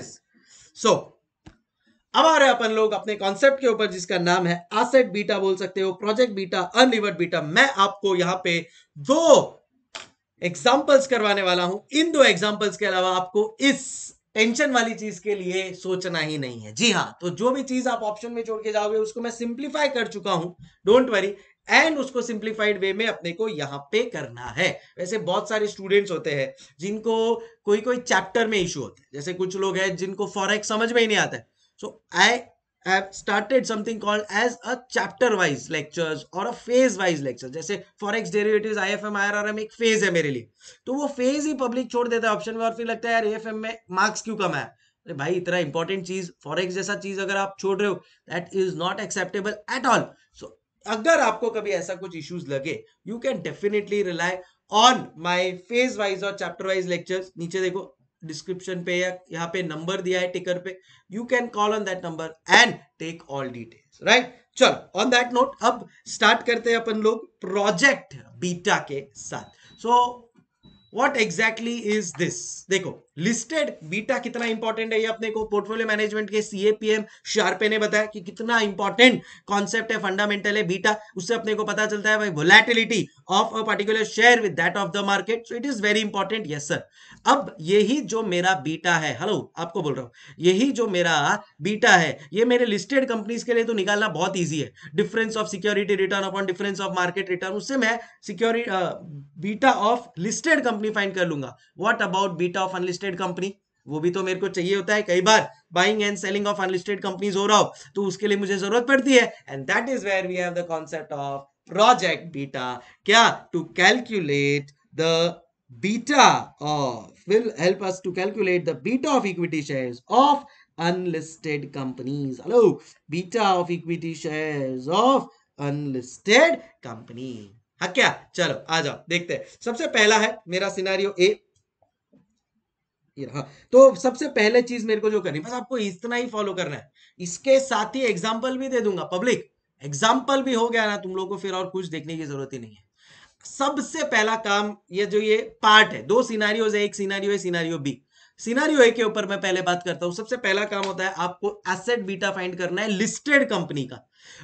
सो अब आ रहे अपन लोग अपने कॉन्सेप्ट के ऊपर जिसका नाम है एसेट बीटा बोल सकते हो प्रोजेक्ट बीटा अनलिवर्ड बीटा मैं आपको यहां पे दो एग्जाम्पल्स करवाने वाला हूं इन दो एग्जांपल्स के अलावा आपको इस टेंशन वाली चीज के लिए सोचना ही नहीं है जी हाँ तो जो भी चीज आप ऑप्शन में छोड़ के जाओगे उसको मैं सिंप्लीफाई कर चुका हूं डोंट वरी एंड उसको सिंप्लीफाइड वे में अपने को यहाँ पे करना है वैसे बहुत सारे स्टूडेंट्स होते हैं जिनको कोई कोई चैप्टर में इश्यू होते हैं जैसे कुछ लोग हैं जिनको फॉरेक्स समझ में ही नहीं आता है so I have started something called as a chapter wise lectures और अ फेज वाइज लेक्चर जैसे forex derivatives IFM IRRM एक फेज है मेरे लिए तो वो फेज ही पब्लिक छोड़ देता है ऑप्शन में और फिर लगता है यार AFM में मार्क्स क्यों कम है अरे भाई इतना इंपॉर्टेंट चीज फॉरेक्स जैसा चीज अगर आप छोड़ रहे हो that is not acceptable at all so अगर आपको कभी ऐसा कुछ इश्यूज लगे you can definitely rely on my phase wise और चैप्टर वाइज लेक्चर्स नीचे देखो डिस्क्रिप्शन पे या यहाँ पे नंबर दिया है टिकर पे you can call on that number and take all details right चलो ऑन दैट नोट अब स्टार्ट करते हैं अपन लोग प्रोजेक्ट बीटा के साथ so so, what exactly is this देखो लिस्टेड बीटा कितना इंपॉर्टेंट है ये अपने को पोर्टफोलियो मैनेजमेंट के सीएपीएम शार्पे ने बताया कि कितना इंपॉर्टेंट कॉन्सेप्ट है फंडामेंटल है बीटा उससे अपने को पता चलता है भाई volatility of a particular share with that of the market so it is very important yes sir अब यही जो मेरा बीटा है हेलो आपको बोल रहा हूँ यही जो मेरा बीटा है ये मेरे लिस्टेड कंपनीज के लिए तो निकालना बहुत ईजी है difference of security return upon difference of market return उससे मैं security beta of listed company find कर लूंगा what about beta of unlisted company वो भी तो मेरे को चाहिए होता है कई बार buying and selling of unlisted companies हो रहा हो तो उसके लिए मुझे जरूरत पड़ती है and that is where we have the concept of project beta kya to calculate the beta of will help us to calculate the beta of equity shares of unlisted companies hello beta of equity shares of unlisted company हाँ क्या चलो आ जाओ देखते हैं सबसे पहला है मेरा सिनारियो ए ये रहा तो सबसे पहले चीज मेरे को जो करनी बस आपको इतना ही फॉलो करना है इसके साथ ही एग्जांपल भी दे दूंगा पब्लिक एग्जाम्पल भी हो गया ना तुम लोगों को फिर और कुछ देखने की जरूरत ही नहीं है सबसे पहला काम ये जो ये पार्ट है दो सीनारियो है एक सीनारियो है सीनारियो बी सीनारियो ए के ऊपर मैं पहले बात करता हूं सबसे पहला काम होता है आपको एसेट बीटा फाइंड करना है लिस्टेड कंपनी का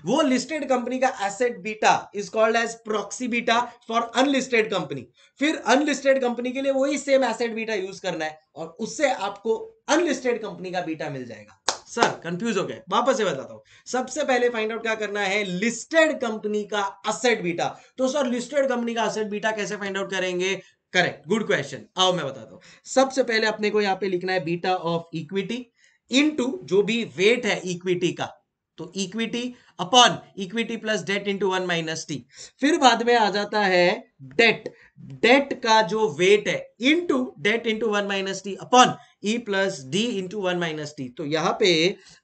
वो लिस्टेड कंपनी का asset beta is called as proxy beta for unlisted company फिर अनलिस्टेड कंपनी के लिए वही सेम एसेट बीटा यूज करना है और उससे आपको अनलिस्टेड कंपनी का बीटा मिल जाएगा सर कंफ्यूज हो गए वापस से बताता हूं सबसे पहले फाइंड आउट क्या करना है लिस्टेड कंपनी का असेट बीटा तो सर लिस्टेड कंपनी का असेट बीटा कैसे फाइंड आउट करेंगे करेक्ट गुड क्वेश्चन आओ मैं बताता हूं सबसे पहले अपने को यहां पे लिखना है बीटा ऑफ इक्विटी इनटू जो भी वेट है इक्विटी का तो equity upon equity plus debt into one minus T फिर बाद में आ जाता है डेट डेट का जो वेट है into debt into one minus T upon E plus D into one minus T तो यहां पे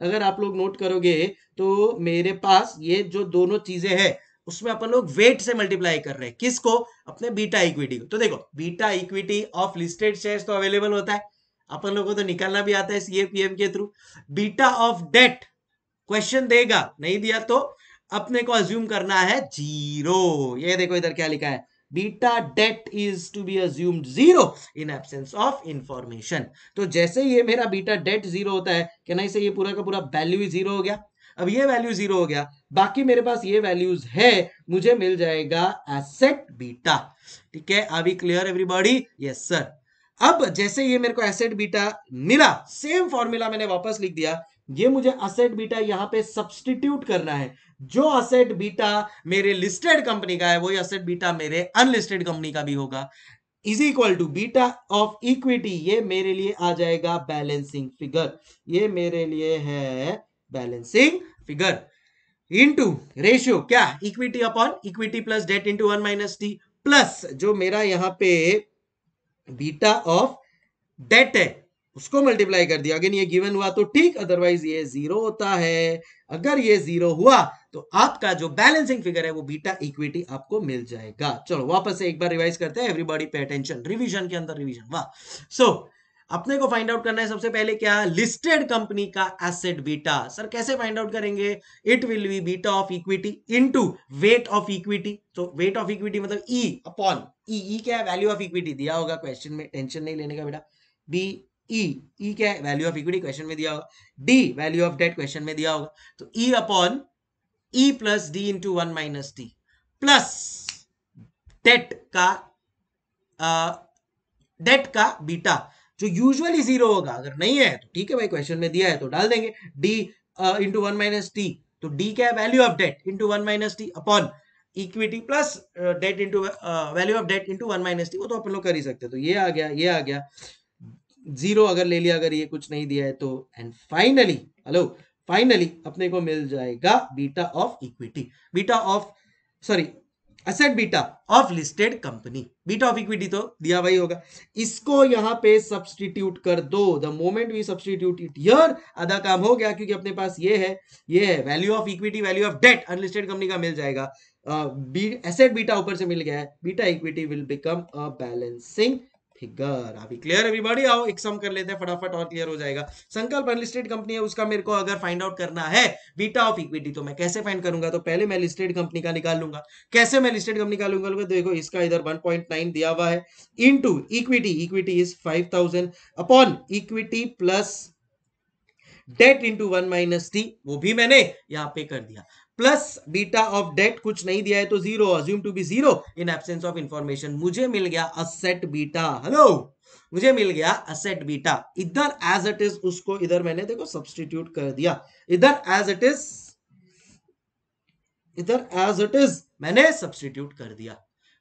अगर आप लोग नोट करोगे तो मेरे पास ये जो दोनों चीजें हैं उसमें अपन लोग वेट से मल्टीप्लाई कर रहे हैं किसको अपने बीटा इक्विटी को तो देखो beta equity of listed share तो अवेलेबल होता है अपन लोगों को तो निकालना भी आता है सीएपीएम e के through beta of debt question देगा नहीं दिया तो अपने को अज्यूम करना है जीरो ये देखो इधर क्या लिखा है beta debt is to be assumed zero in absence of information तो जैसे ये मेरा बीटा डेट जीरो होता है क्या नहीं से ये पूरा का पूरा वैल्यू ही जीरो हो गया अब ये वैल्यू जीरो हो गया बाकी मेरे पास ये वैल्यूज है मुझे मिल जाएगा एसेट बीटा ठीक है are we clear everybody yes sir अब जैसे ये मेरे को एसेट बीटा मिला सेम फॉर्मूला मैंने वापस लिख दिया ये मुझे असेट बीटा यहां पे सब्सटीट्यूट करना है जो असेट बीटा मेरे लिस्टेड कंपनी का है वही असेट बीटा मेरे अनलिस्टेड कंपनी का भी होगा is equal to beta of equity ये मेरे लिए आ जाएगा बैलेंसिंग फिगर ये मेरे लिए है बैलेंसिंग फिगर इनटू रेशियो क्या equity upon equity plus debt into one minus T plus जो मेरा यहां पे बीटा ऑफ डेट है उसको मल्टीप्लाई कर दिया अगेन ये गिवन हुआ तो ठीक अदरवाइज ये जीरो होता है अगर ये जीरो हुआ तो आपका जो बैलेंसिंग फिगर है वो बीटा इक्विटी आपको मिल जाएगा चलो वापस से एक बार रिवाइज करते हैं एवरीबॉडी पे अटेंशन रिवीजन के अंदर रिवीजन वाह सो अपने को फाइंड आउट करना है सबसे पहले क्या लिस्टेड कंपनी का एसेट बीटा सर कैसे फाइंड आउट करेंगे it will be beta of equity into weight of equity तो वेट ऑफ इक्विटी मतलब ई अपॉन ई ई क्या है वैल्यू ऑफ इक्विटी दिया होगा क्वेश्चन में टेंशन नहीं लेने का बेटा बी ई e, e क्या है वैल्यू ऑफ इक्विटी क्वेश्चन में दिया होगा D value of debt question में दिया होगा तो E upon E plus D into one minus D plus debt का डेट का बीटा जो यूजुअली जीरो होगा अगर नहीं है तो ठीक है भाई क्वेश्चन में दिया है तो डाल देंगे D into one minus T तो डी क्या है value of debt into one minus T upon equity plus debt into value of debt into one minus T वो तो अपन लोग कर ही सकते तो ये आ गया ये आ गया जीरो अगर ले लिया अगर ये कुछ नहीं दिया है तो एंड फाइनली हेलो फाइनली अपने को मिल जाएगा beta of equity beta of sorry asset beta of listed company beta of equity तो दिया वही होगा इसको यहां पे सब्सटीट्यूट कर दो the moment we substitute it यर आधा काम हो गया क्योंकि अपने पास ये है ये है value of equity value of debt unlisted company का मिल जाएगा एसेट बीटा ऊपर से मिल गया है beta equity will become a balancing figure अभी क्लियर एवरीबॉडी आओ एक सम कर लेते हैं फटाफट और क्लियर हो जाएगा संकल्प अनलिस्टेड कंपनी है उसका मेरे को अगर फाइंड आउट करना है बीटा ऑफ इक्विटी तो मैं कैसे फाइंड करूंगा तो पहले मैं लिस्टेड कंपनी का निकाल लूंगा कैसे मैं लिस्टेड कंपनी का लूंगा देखो इसका इधर 1.9 दिया हुआ है into equity equity is 5000 upon equity plus debt into one minus T वो भी मैंने यहाँ पे कर दिया प्लस बीटा ऑफ डेट कुछ नहीं दिया है तो zero assume to be zero in absence of information मुझे मिल गया असेट बीटा हेलो मुझे मिल गया असेट बीटा इधर एज इट इज उसको इधर मैंने देखो सब्सटीट्यूट कर दिया इधर एज इट इज इधर एज इट इज मैंने सब्सटीट्यूट कर दिया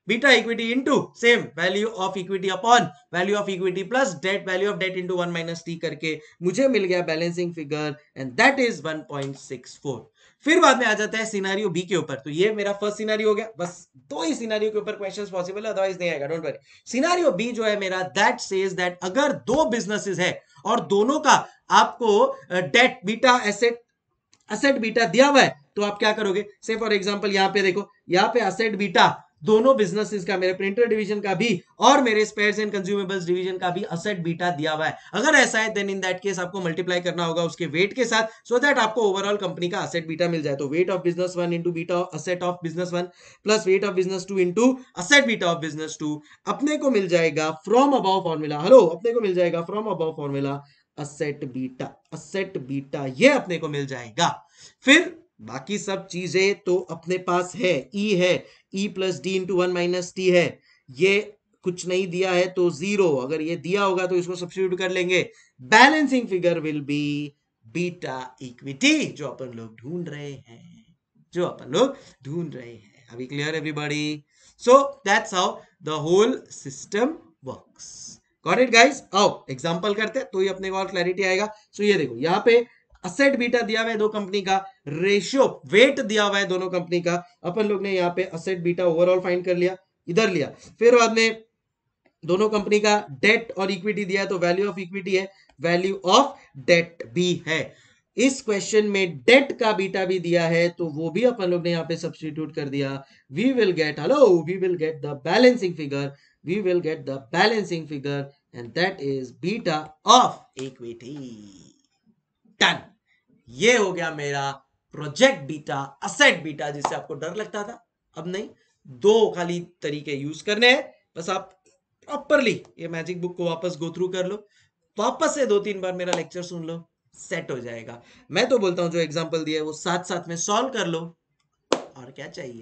beta equity into same value of equity upon value of equity plus debt value of debt into one minus T करके मुझे मिल गया balancing figure and that is one point six four फिर बाद में आ जाता है सिनारियो बी के ऊपर तो ये मेरा फर्स्ट सिनारियो हो गया बस दो ही सिनारियो के ऊपर क्वेश्चंस पॉसिबल है अदरवाइज नहीं आएगा डोंट वरी सिनारियो बी जो है मेरा दैट सेज दैट अगर दो बिजनेसेस है और दोनों का आपको debt beta asset asset beta दिया हुआ है तो आप क्या करोगे से फॉर एग्जाम्पल यहां पे देखो यहां पे असेट बीटा दोनों बिजनेस का मेरे प्रिंटर डिवीजन का भी और मेरे स्पेयर्स एंड कंज्यूमेबल्स डिवीजन का भी असेट बीटा दिया हुआ है अगर ऐसा है देन इन दैट केस आपको मल्टीप्लाई करना होगा उसके वेट के साथ सो so दैट आपको ओवरऑल कंपनी का असेट बीटा मिल जाए तो weight of business one into beta asset of business one plus weight of business two into asset beta of business two अपने को मिल जाएगा फ्रॉम अबाउ फॉर्मूला हेलो अपने को मिल जाएगा from above formula asset beta asset beta ये अपने को मिल जाएगा फिर बाकी सब चीजें तो अपने पास है ई e है E plus D into one minus T है ये कुछ नहीं दिया है तो जीरो अगर ये दिया होगा तो इसको सब्सिट्यूट कर लेंगे balancing figure will be beta equity जो अपन लोग ढूंढ रहे हैं जो अपन लोग ढूंढ रहे हैं अभी clear everybody so that's how the whole system works got it guys आओ एग्जांपल करते हैं तो ही अपने को और क्लैरिटी आएगा सो so, ये देखो यहाँ पे असेट बीटा दिया हुआ है दो कंपनी का रेशियो वेट दिया हुआ है दोनों कंपनी का अपन लोग ने यहाँ पे असेट बीटा ओवरऑल फाइंड कर लिया इधर लिया फिर बाद में दोनों कंपनी का डेट और इक्विटी दिया है तो वैल्यू ऑफ इक्विटी है वैल्यू ऑफ डेट भी है इस क्वेश्चन में डेट का बीटा भी दिया है तो वो भी अपन लोग ने यहाँ पे सब्सटीट्यूट कर दिया we will get hello we will get the balancing figure we will get the balancing figure and that is beta of equity done ये हो गया मेरा प्रोजेक्ट बीटा असेट बीटा जिससे आपको डर लगता था अब नहीं दो खाली तरीके यूज करने हैं बस आप प्रॉपरली ये मैजिक बुक को वापस गो थ्रू कर लो वापस से दो तीन बार मेरा लेक्चर सुन लो सेट हो जाएगा मैं तो बोलता हूं जो एग्जाम्पल दिया है वो साथ साथ में सॉल्व कर लो और क्या चाहिए